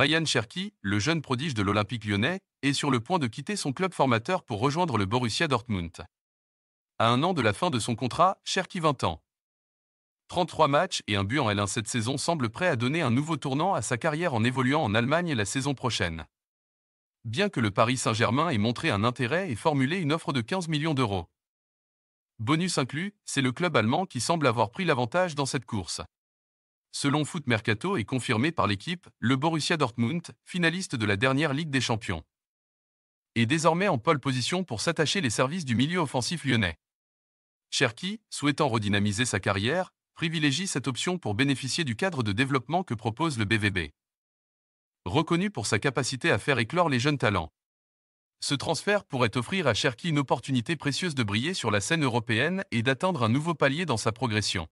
Ryan Cherki, le jeune prodige de l'Olympique lyonnais, est sur le point de quitter son club formateur pour rejoindre le Borussia Dortmund. À un an de la fin de son contrat, Cherki 20 ans. 33 matchs et un but en L1 cette saison semble prêt à donner un nouveau tournant à sa carrière en évoluant en Allemagne la saison prochaine. Bien que le Paris Saint-Germain ait montré un intérêt et formulé une offre de 15 millions d'euros. Bonus inclus, c'est le club allemand qui semble avoir pris l'avantage dans cette course selon Foot Mercato et confirmé par l'équipe, le Borussia Dortmund, finaliste de la dernière Ligue des Champions, est désormais en pole position pour s'attacher les services du milieu offensif lyonnais. Cherki, souhaitant redynamiser sa carrière, privilégie cette option pour bénéficier du cadre de développement que propose le BVB. Reconnu pour sa capacité à faire éclore les jeunes talents, ce transfert pourrait offrir à Cherki une opportunité précieuse de briller sur la scène européenne et d'atteindre un nouveau palier dans sa progression.